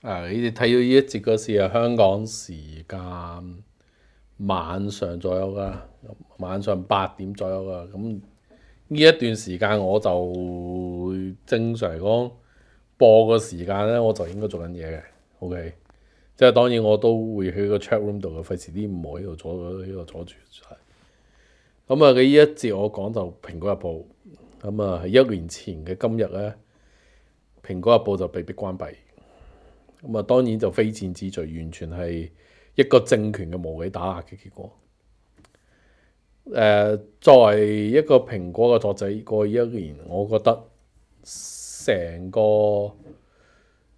啊！你哋睇到呢一节嗰时係香港时间晚上左右噶，晚上八点左右噶。咁呢一段时间我就正常嚟讲播個时间咧，我就应该做紧嘢嘅。OK。即係當然，我都會去個 chat room 度嘅，費事啲唔好喺度阻，喺度阻住。咁啊，你一節我講就《蘋果日報》。咁啊，一年前嘅今日咧，《蘋果日報》就被迫關閉。咁啊，當然就非戰之罪，完全係一個政權嘅無理打壓嘅結果。誒，作為一個蘋果嘅作者，過一年，我覺得成個。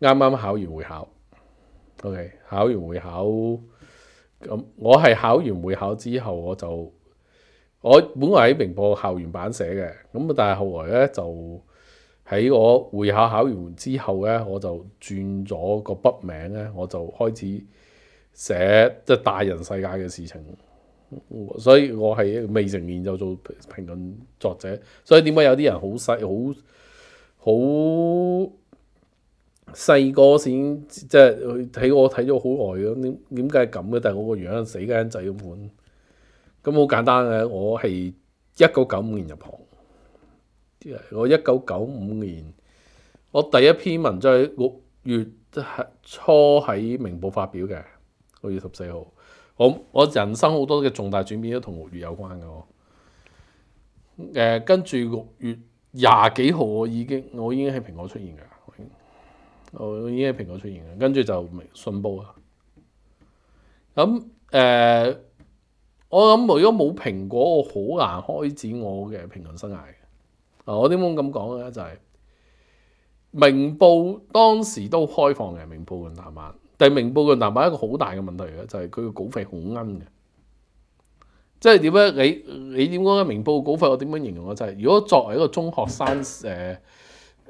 啱啱考完會考，OK，考完會考咁，我係考完會考之後我就，我本來喺明報校園版寫嘅，咁但係後來咧就喺我會考考完之後咧，我就轉咗個筆名咧，我就開始寫即係大人世界嘅事情，所以我係未成年就做評論作者，所以點解有啲人好細好好？細個先即係睇我睇咗好耐咯，點點解係咁嘅？但係我個樣死雞仔咁，咁好簡單嘅。我係一九九五年入行，我一九九五年我第一篇文就喺六月初喺明報發表嘅六月十四號。我我人生好多嘅重大轉變都同六月有關嘅。誒，跟住六月廿幾號，我已經我已經喺蘋果出現嘅。我已經係蘋果出現嘅，跟住就明信報啊。咁誒，我諗如果冇蘋果，我好難開展我嘅評論生涯嘅。我點解咁講咧？就係明報當時都開放嘅明報嘅雜版，但係明報嘅雜版一個好大嘅問題嚟嘅，就係佢嘅稿費好奀嘅。即係點咧？你你點講咧？明報稿費我點樣形容咧？就係如果作為一個中學生誒。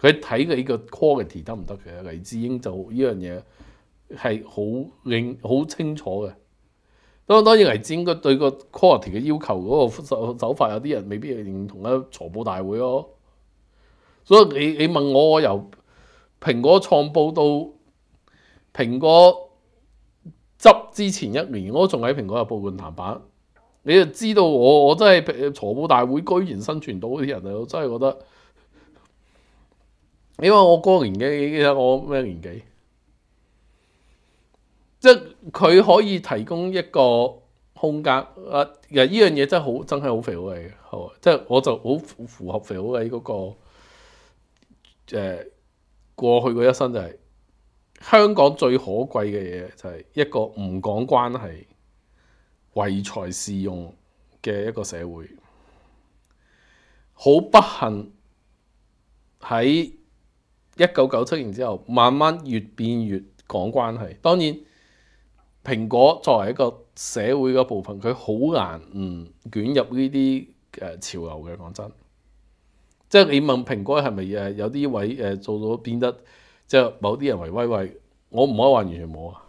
佢睇呢個 quality 得唔得嘅？黎智英就呢樣嘢係好認好清楚嘅。當當然黎智英個對個 quality 嘅要求嗰個手手法，有啲人未必認同啊，挫報大會咯，所以你你問我，我由蘋果創報到蘋果執之前一年，我仲喺蘋果入報論談版，你就知道我我真係挫報大會居然生存到啲人啊！我真係覺得。因為我嗰個年紀，我咩年紀？即系佢可以提供一個空間啊！其呢樣嘢真係好，真係好肥好嘅，好即系我就好符合肥好喺嗰個誒過去嘅一生就係香港最可貴嘅嘢就係一個唔講關係、唯才士用嘅一個社會。好不幸喺～一九九七年之後，慢慢越變越講關係。當然，蘋果作為一個社會嘅部分，佢好難唔卷入呢啲誒潮流嘅。講真，即係你問蘋果係咪誒有啲位誒做咗變得，即係某啲人為威威，我唔可以話完全冇啊。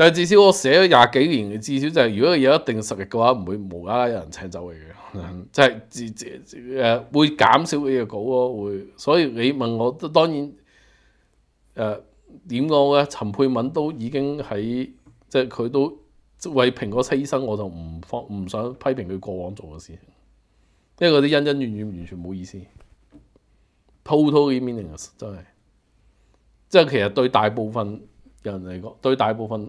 但係至少我寫咗廿幾年，至少就係如果有一定實力嘅話，唔會無啦啦有人請走佢嘅，即係自自誒會減少嘅稿咯，會。所以你問我都當然誒點講咧？陳佩敏都已經喺即係佢都為蘋果犧牲，我就唔放唔想批評佢過往做嘅事，情，因為嗰啲恩恩怨怨完全冇意思。Totally meaningless 真係，即係其實對大部分人嚟講，對大部分。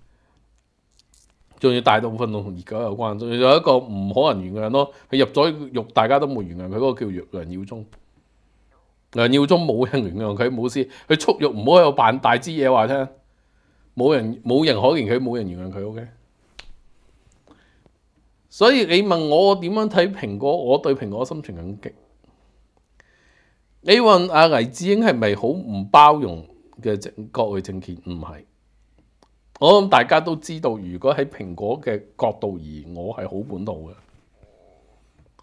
仲要大部分同而狗有關，仲有一個唔可能原諒咯。佢入咗獄，大家都冇原諒佢嗰個叫梁耀忠。梁耀忠冇人原諒佢，冇事。佢觸怒唔好喺度扮大支嘢話聽，冇人冇人可憐佢，冇人原諒佢。O K。所以你問我點樣睇蘋果，我對蘋果心存感激。你問阿黎智英係咪好唔包容嘅政國政權？唔係。我諗大家都知道，如果喺蘋果嘅角度而我係好本土嘅，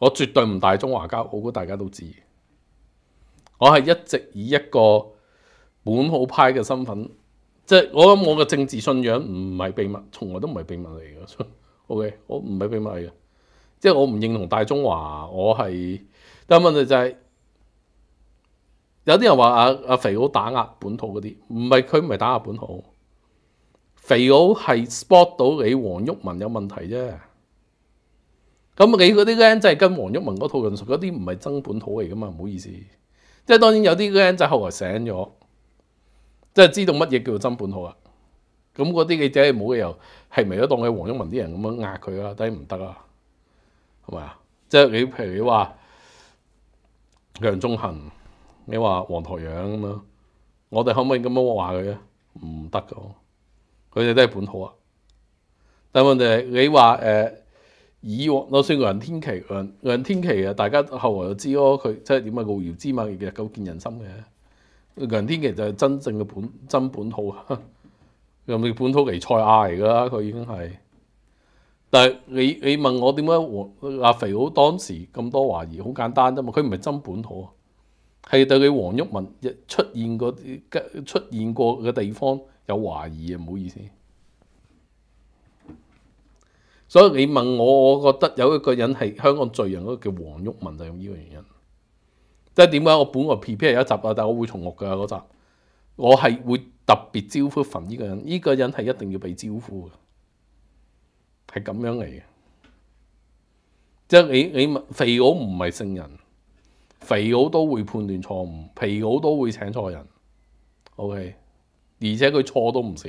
我絕對唔大中華交我估大家都知。我係一直以一個本土派嘅身份，即係我諗我嘅政治信仰唔係秘密，從來都唔係秘密嚟嘅。O K，我唔係秘密嚟嘅，即係我唔認同大中華。我係但問題就係有啲人話阿肥佬打壓本土嗰啲，唔係佢唔係打壓本土。肥佬係 spot 到你黃旭文有問題啫。咁你嗰啲 f 仔真跟黃旭文嗰套人熟，嗰啲唔係真本土嚟噶嘛？唔好意思，即係當然有啲 f 仔就後來醒咗，即係知道乜嘢叫做真本土啦。咁嗰啲記者冇理由係咪都當佢黃旭文啲人咁樣壓佢啊？啲唔得啊，係咪啊？即係你譬如你話楊忠恆，你話黃台樣咁樣，我哋可唔可以咁樣話佢啊？唔得噶。佢哋都係本土啊，但問題係你話誒以我我算楊天琪、楊楊天琪啊，大家後來就知咯，佢即係點啊，露鋭之其實夠見人心嘅。楊天琪就係真正嘅本真本土，又 咪本土嚟塞亞嚟噶啦，佢已經係。但係你你問我點解黃阿肥佬當時咁多懷疑，好簡單啫嘛，佢唔係真本土啊，係對佢黃毓文出現過出現過嘅地方。有怀疑啊，唔好意思。所以你问我，我觉得有一个人系香港罪人嗰个叫黄玉文，就用呢个原因。即系点解？我本来 P P 系一集啊，但系我会重錄噶嗰集。我系会特别招呼份呢个人，呢个人系一定要被招呼嘅，系咁样嚟嘅。即系你你肥佬唔系圣人，肥佬都会判断错误，肥佬都会请错人。O K。而且佢錯都唔少，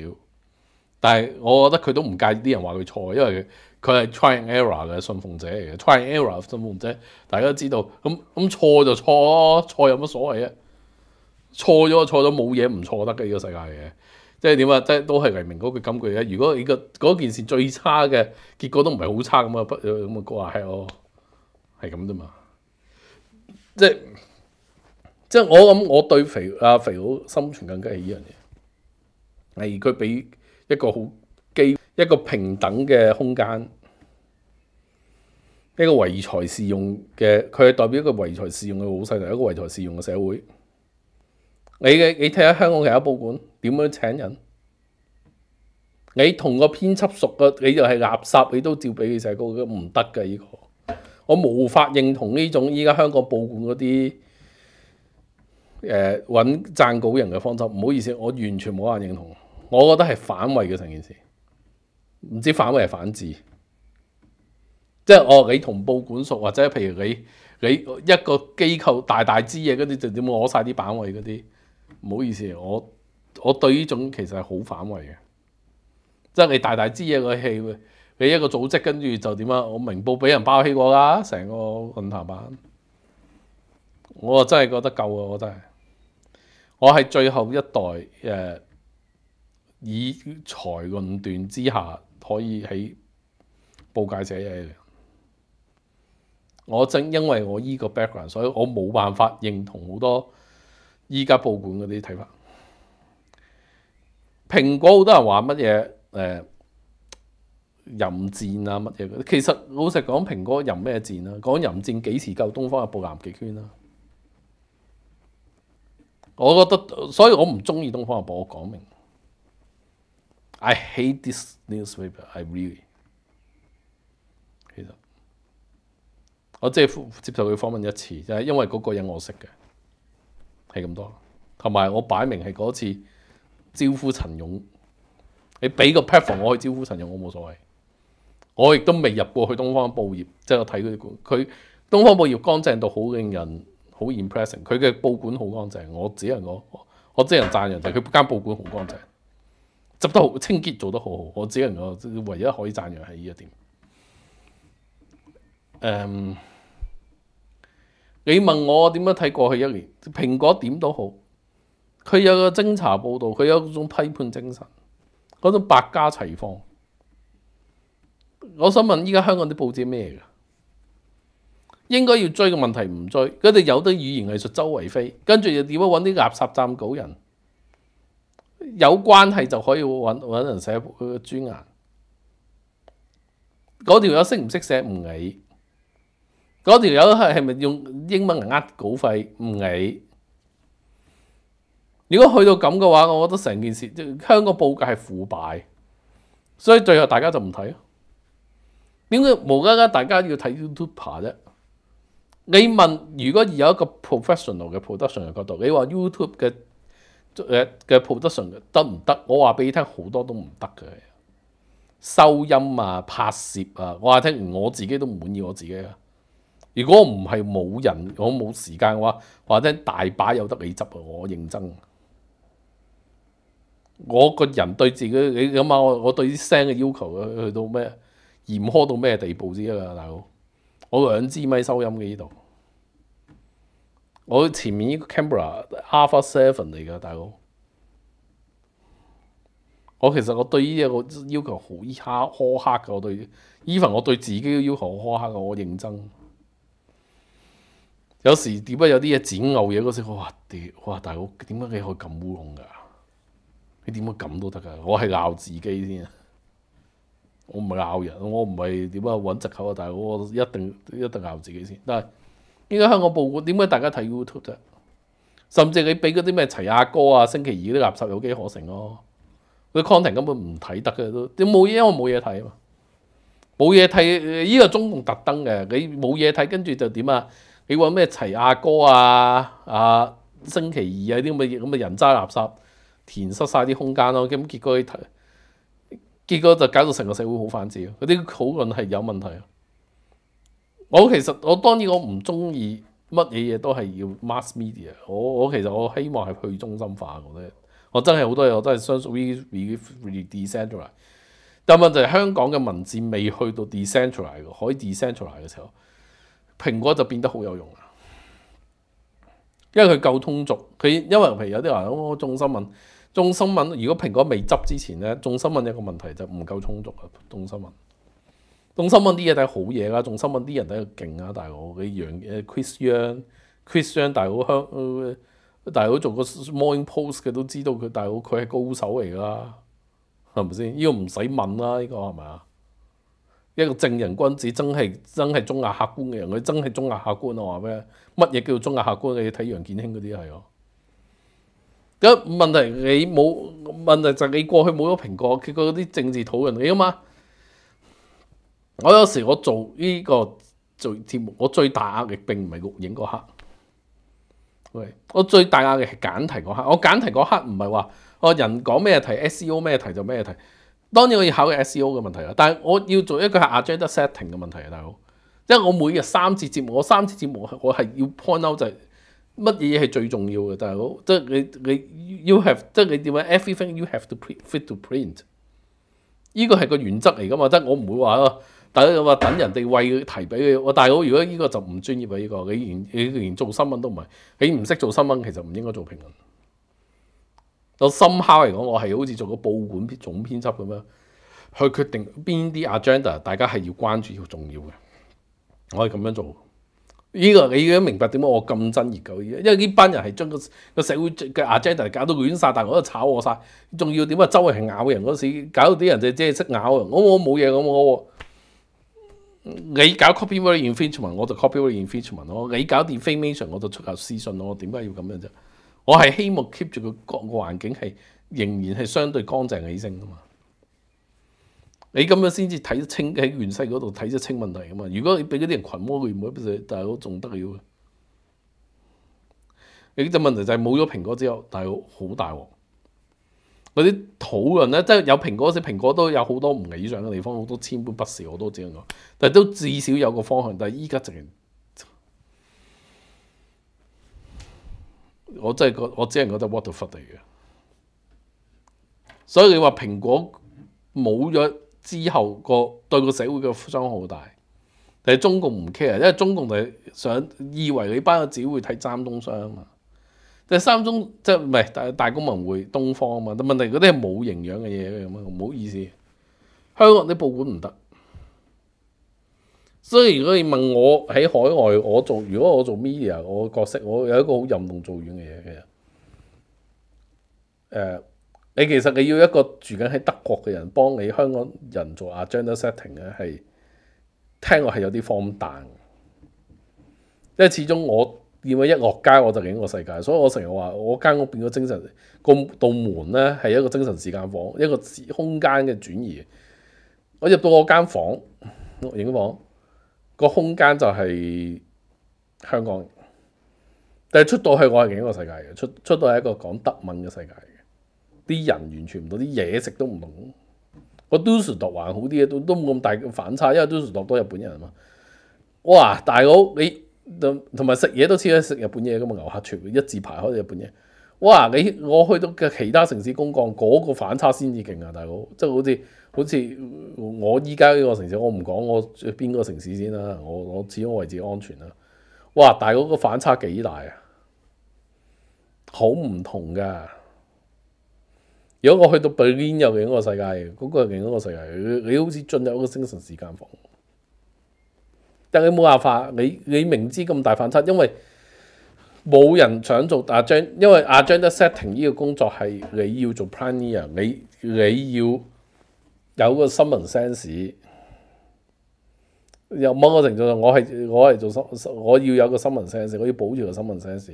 但系我覺得佢都唔介意啲人話佢錯，因為佢係 t r i a g error 嘅信奉者嚟嘅 t r i a g error 者，大家都知道咁咁錯就錯咯，錯有乜所謂啊？錯咗錯咗冇嘢唔錯得嘅呢個世界嘅，即係點啊？即係都係黎明嗰句金句啊！如果你個嗰件事最差嘅結果都唔係好差咁啊，不咁啊吃咯，係咁啫嘛。即係即係我諗，我對肥阿肥佬心存更加係呢樣嘢。而佢俾一個好基一個平等嘅空間，一個唯才是用嘅，佢係代表一個唯才是用嘅好勢一個唯才是用嘅社會。你嘅你睇下香港其他報館點樣請人？你同個編輯熟嘅，你就係垃圾，你都照俾佢成個唔得㗎。呢個我無法認同呢種依家香港報館嗰啲誒揾贊稿人嘅方針。唔好意思，我完全冇法認同。我覺得係反胃嘅成件事，唔知反胃係反智，即係哦，你同步管束或者譬如你你一個機構大大支嘢嗰啲，就點攞曬啲板位嗰啲，唔好意思，我我對呢種其實係好反胃嘅，即係你大大支嘢個氣，你一個組織跟住就點啊？我明報俾人包起過啦，成個論壇版，我真係覺得夠啊！我真係，我係最後一代誒。以才論斷之下，可以喺報界寫嘢。我正因為我依個 background，所以我冇辦法認同好多依家報館嗰啲睇法。蘋果好多人話乜嘢？誒，淫戰啊乜嘢？其實老實講，蘋果淫咩戰啊？講淫戰幾時夠？東方日報南極圈啦。我覺得，所以我唔中意東方日報。我講明。I hate this newspaper. I really 其實我即係接受佢訪問一次，就係因為嗰個人我識嘅係咁多。同埋我擺明係嗰次招呼陳勇，你俾個 pet for 我去招呼陳勇，我冇所謂。我亦都未入過去東方報業，即係我睇佢佢東方報業乾淨到好令人好 impressing。佢嘅報館好乾淨，我只能我我只能讚揚就係佢間報館好乾淨。执得好，清洁做得好好，我只能够唯一可以赞扬系呢一点。诶，你问我点样睇过去一年，苹果点都好，佢有个侦查报道，佢有嗰种批判精神，嗰种百家齐放。我想问依家香港啲报纸咩噶？应该要追嘅问题唔追，佢哋有啲语言艺术周围飞，跟住又点样揾啲垃圾站稿人？有關係就可以揾揾人寫專業。嗰條友識唔識寫唔矮？嗰條友係係咪用英文嚟呃稿費唔矮？如果去到咁嘅話，我覺得成件事香港報界係腐敗，所以最後大家就唔睇咯。點解無啦啦大家要睇 YouTube 啫？你問如果有一個 professional 嘅 production 嘅角度，你話 YouTube 嘅？誒嘅 production 得唔得？我話俾你聽，好多都唔得嘅。收音啊、拍攝啊，我話聽我自己都唔滿意我自己啊。如果唔係冇人，我冇時間嘅話，話聽大把有得你執啊！我認真。我個人對自己，你諗下我我對啲聲嘅要求去到咩嚴苛到咩地步先啊，大佬！我兩支咪收音嘅呢度，我前面呢個 camera。h a r v a Seven 嚟噶，大佬。我其實我對呢個要求好苛刻噶，我對。even 我對自己要求好苛刻噶，我認真。有時點解有啲嘢剪牛嘢嗰時，我話屌，哇！大佬點解你可以咁烏龍㗎？你點解咁都得㗎？我係鬧自己先。我唔係鬧人，我唔係點啊揾藉口啊！大佬，我一定一定鬧自己先。但係依家香港報館點解大家睇 YouTube 啫？甚至你俾嗰啲咩齊亞哥啊、星期二啲垃圾有幾可乘咯，佢 content 根本唔睇得嘅都，你冇嘢，因冇嘢睇啊嘛，冇嘢睇，依個中共特登嘅，你冇嘢睇，跟住就點啊？你揾咩齊亞哥啊、啊星期二啊啲咁嘅咁嘅人渣垃圾填塞曬啲空間咯，咁結果你睇，結果就搞到成個社會好反智嗰啲討論係有問題啊！我其實我當然我唔中意。乜嘢嘢都係要 mass media，我我其實我希望係去中心化，我真係好多嘢我都係相屬 we decentralize。但問題係香港嘅文字未去到 decentralize，可以 decentralize 嘅時候，蘋果就變得好有用啦，因為佢夠通俗。佢因為譬如有啲話，我中新聞，中新聞如果蘋果未執之前咧，中新聞一個問題就唔夠充足啊，中新聞。仲新聞啲嘢睇好嘢啦，仲新聞啲人睇係勁啊！大佬，你楊誒 Chris Yang，Chris Yang 大佬香，大佬做個 Morning Post 嘅都知道佢大佬佢係高手嚟噶，係咪先？呢個唔使問啦，呢個係咪啊？一個正人君子真係真係中亞客觀嘅人，佢真係中亞客觀啊！話咩？乜嘢叫做中亞客觀？你睇楊建興嗰啲係哦。咁問題你冇問題就你過去冇咗蘋果，佢嗰啲政治討論你啊嘛。我有時我做呢個做節目，我最大壓力並唔係錄影嗰刻，我最大壓力係揀題嗰刻。我揀題嗰刻唔係話我人講咩題，SEO 咩題就咩題。當然我要考嘅 SEO 嘅問題啦，但係我要做一個係 agenda setting 嘅問題啊，大佬。因為我每日三次節目，我三次節目我係要 point out 就係乜嘢嘢係最重要嘅，大佬。即係你你 you have 即係你點樣，everything you have to fit to print。依個係個原則嚟噶嘛，即係我唔會話咯。大家話等人哋為佢提俾佢。我大佬，如果呢個就唔專業啊！呢個你連你連做新聞都唔係，你唔識做新聞，其實唔應該做評論。我深敲嚟講，我係好似做個報館總編輯咁樣去決定邊啲 agenda 大家係要關注要重要嘅。我係咁樣做呢個，你都明白點解我咁真熱狗？因為呢班人係將個個社會嘅 agenda 搞到亂曬，我都炒我曬，仲要點啊？周圍係咬人嗰時，搞到啲人就即係識咬啊！我我冇嘢咁我。你搞 copywriting i n f e r m n t 我就 copywriting i n f e r m n t 咯。你搞 defamation，我就出嚟私信我。点解要咁样啫？我系希望 keep 住个个环境系仍然系相对干净起身噶嘛。你咁样先至睇得清喺原细嗰度睇得清问题噶嘛。如果你俾嗰啲人群魔乱舞，大佬仲得了？呢只问题就系冇咗苹果之后，大佬好大镬。嗰啲討論咧，即係有蘋果，即蘋果都有好多唔理想嘅地方，好多千般不是，我都只能講，但係都至少有個方向。但係依家直情，我真係覺，我只係覺得 w a t e f u c k 嚟嘅。所以你話蘋果冇咗之後，個對個社會嘅傷害好大，但係中共唔 care，因為中共就係想以為你班只會睇貪東商啊。即係三中即係唔係大大公文會東方啊嘛，但問題嗰啲係冇營養嘅嘢咁啊，唔好意思。香港啲報館唔得，所以如果你問我喺海外，我做如果我做 media，我角色我有一個好任重道遠嘅嘢嘅。誒，你其實你要一個住緊喺德國嘅人幫你香港人做 agenda setting 咧，係聽落係有啲荒誕因為始終我。變解一落街我就影一個世界？所以我成日話我間屋變咗精神個道門咧係一個精神時間房，一個空間嘅轉移。我入到我間房影房，個空間就係香港。但係出到去我係另一個世界嘅，出出到係一個講德文嘅世界嘅。啲人完全唔到啲嘢食都唔懂。我都 n 讀還好啲嘅，都都冇咁大反差，因為都 n 讀多日本人啊嘛。哇，大佬你～同埋食嘢都似咧食日本嘢咁嘛，牛客部一字排開日本嘢，哇！你我去到嘅其他城市公幹，嗰個反差先至勁啊，大佬！即係好似好似我依家呢個城市，我唔講我邊個城市先啦，我我始終為自安全啦。哇！大佬個反差幾大啊，好唔同噶！如果我去到 b e y i n 又另一嗰個世界，嗰個另一嗰個世界，你好似進入一個精神時間房。但你冇辦法，你你明知咁大反差，因為冇人想做阿張，因為阿張的 setting 呢個工作係你要做 planer，你你要有個新聞 sense，有某個程度上，我係我係做新，我要有個新聞 sense，我要保住個新聞 sense。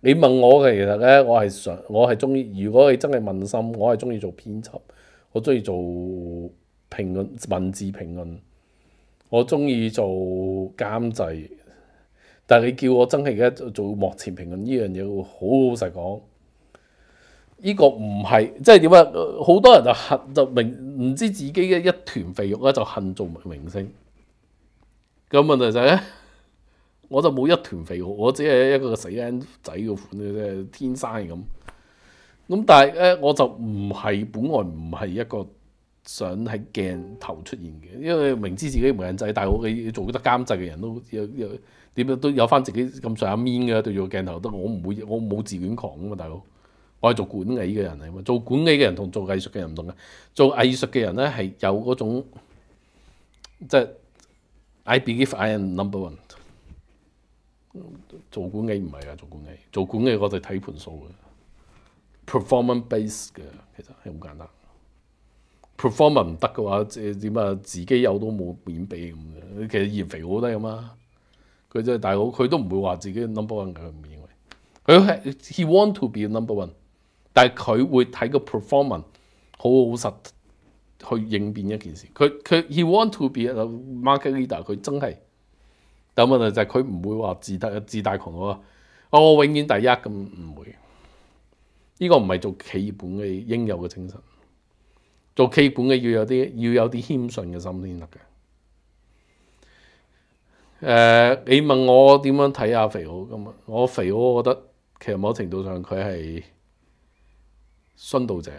你問我嘅其實咧，我係想我係中意，如果你真係問心，我係中意做編輯，我中意做評論文字評論。我中意做監製，但係你叫我真係家做幕前評論呢樣嘢，好好實講，呢個唔係即係點啊？好多人就恨就明唔知自己嘅一團肥肉咧，就恨做明星。咁問題就係咧，我就冇一團肥肉，我只係一個死僆仔嘅款啫，天生咁。咁但係咧，我就唔係本來唔係一個。想喺鏡頭出現嘅，因為明知自己無人制，大佬你做得監制嘅人都有有點樣都有翻自己咁上下面嘅對住個鏡頭，得我唔會我冇自戀狂啊嘛，大佬，我係做管理嘅人嚟嘛，做管理嘅人同做藝術嘅人唔同嘅，做藝術嘅人咧係有嗰種即係 I believe I am number one。做管理唔係啊，做管理做管理我哋睇盤數嘅，performance base 嘅，其實係好簡單。performance 唔得嘅話，點啊自己有都冇免俾咁嘅。其實嚴肥好得咁啊，佢即係大佬，佢都唔會話自己 number one 嘅。唔認為佢係，he want to be number one，但係佢會睇個 performance 好好實去應變一件事。佢佢 he want to be marketer，l a d e 佢真係。但問題就係佢唔會話自大自大狂啊！我永遠第一咁唔會。呢個唔係做企業本嘅應有嘅精神。做基本嘅要有啲要有啲謙信嘅心先得嘅。誒，你問我點樣睇阿肥佬咁啊？我肥佬，我覺得其實某程度上佢係殉道者，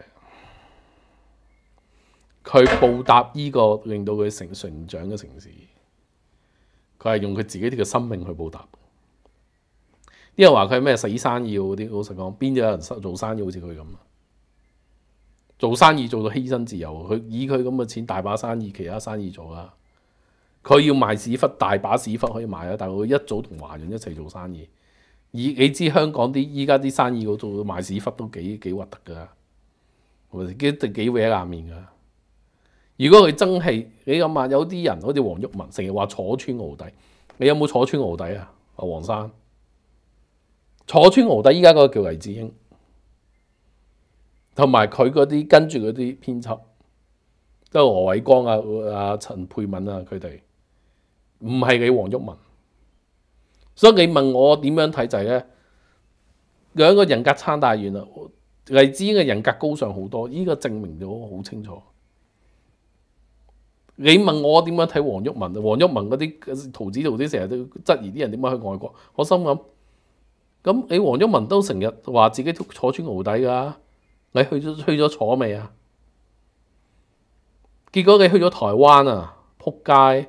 佢報答呢個令到佢成成長嘅城市，佢係用佢自己嘅生命去報答。啲人話佢係咩死生嗰啲，我成講邊有人做生意好似佢咁啊？做生意做到犧牲自由，佢以佢咁嘅錢大把生意，其他生意做啦。佢要賣屎忽，大把屎忽可以賣啊！但佢一早同華潤一齊做生意，以你知香港啲依家啲生意嗰度賣屎忽都幾幾核突㗎，係哋幾幾喺下面㗎？如果佢真係你咁話有啲人好似黃玉民，成日話坐穿鴻底，你有冇坐穿鴻底啊？阿黃生，坐穿鴻底依家嗰個叫黎智英。同埋佢嗰啲跟住嗰啲編輯，即系何偉光啊、阿陳佩敏啊，佢哋唔係你黃玉文，所以你問我點樣睇就係咧，兩個人格差大遠啦。黎英嘅人格高尚好多，依個證明咗好清楚。你問我點樣睇黃玉文？黃玉文嗰啲圖紙圖啲成日都質疑啲人點解去外國。我心諗咁，你黃玉文都成日話自己坐穿奧底㗎。你去咗去咗坐未啊？結果你去咗台灣啊，扑街！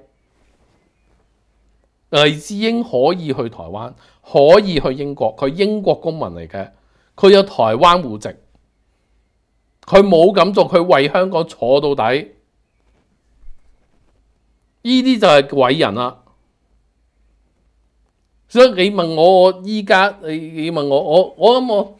黎智英可以去台灣，可以去英國，佢英國公民嚟嘅，佢有台灣户籍，佢冇咁做，佢為香港坐到底。呢啲就係伟人啦。所以你問我，我依家你你問我，我我咁我。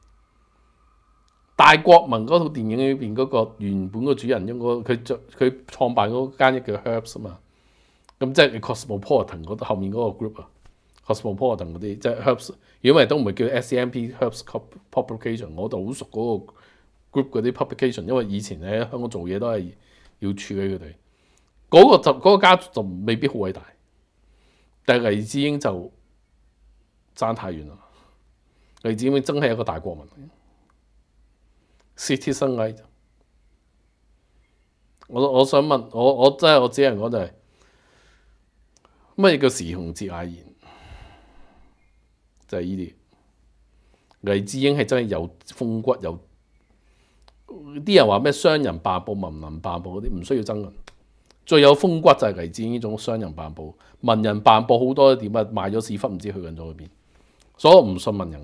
大國民嗰套電影裏面嗰個原本個主人，因為佢佢創辦嗰間叫 Herbs 嘛，咁即係 Cosmo p o r t a n 嗰後面嗰個 group 啊，Cosmo p o r t a n 嗰啲即係 Herbs，因為都唔係叫 S C M P Herbs Publication，我就好熟嗰個 group 嗰啲 publication，因為以前咧喺香港做嘢都係要處理佢哋，嗰個就嗰個家族就未必好偉大，但系黎智英就爭太遠啦，黎智英真係一個大國民。c i t i z 我我想問我我真係我只係講就係咩叫時紅節嗌言就係呢啲黎智英係真係有風骨，有啲人話咩商人扮報、文人扮報嗰啲唔需要爭論。最有風骨就係黎智英呢種商人扮報、文人扮報，好多點啊？賣咗屎忽唔知去咗去邊，所以我唔信文人。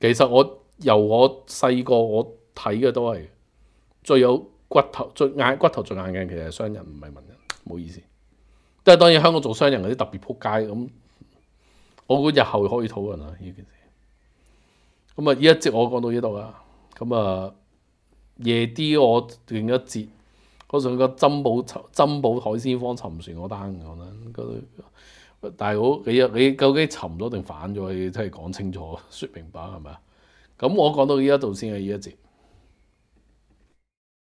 其實我由我細個我。睇嘅都係最有骨頭最硬骨頭最硬嘅，其實係商人，唔係文人，唔好意思。即係當然香港做商人嗰啲特別撲街咁。我估日後可以討論啊呢件事。咁啊，依一節我講到呢度啦。咁啊，夜啲我斷一節嗰上個珍寶珍寶海鮮坊沉船嗰單咁啦。大佬你你究竟沉咗定反咗？你真係講清楚説明白係咪啊？咁我講到依一度先係呢一節。